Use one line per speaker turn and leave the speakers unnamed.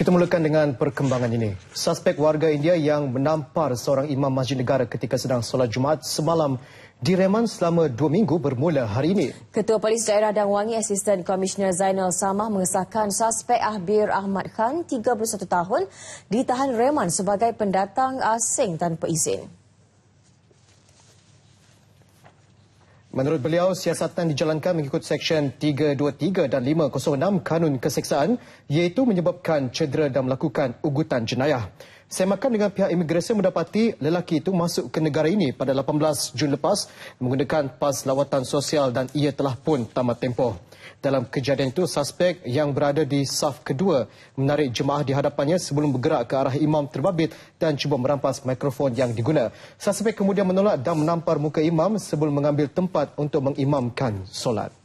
Kita mulakan dengan perkembangan ini. Suspek warga India yang menampar seorang imam masjid negara ketika sedang solat Jumaat semalam direman selama dua minggu bermula hari ini.
Ketua Polis Daerah Dang Wangi, Asisten Komisioner Zainal Samah mengesahkan suspek Ahbir Ahmad Khan, 31 tahun, ditahan reman sebagai pendatang asing tanpa izin.
Menurut beliau, siasatan dijalankan mengikut Seksyen 323 dan 506 Kanun Keseksaan iaitu menyebabkan cedera dan melakukan ugutan jenayah. Semakan dengan pihak imigresen mendapati lelaki itu masuk ke negara ini pada 18 Jun lepas menggunakan pas lawatan sosial dan ia telah pun tamat tempoh. Dalam kejadian itu, suspek yang berada di saf kedua menarik jemaah di hadapannya sebelum bergerak ke arah imam terbabit dan cuba merampas mikrofon yang diguna. Suspek kemudian menolak dan menampar muka imam sebelum mengambil tempat untuk mengimamkan solat.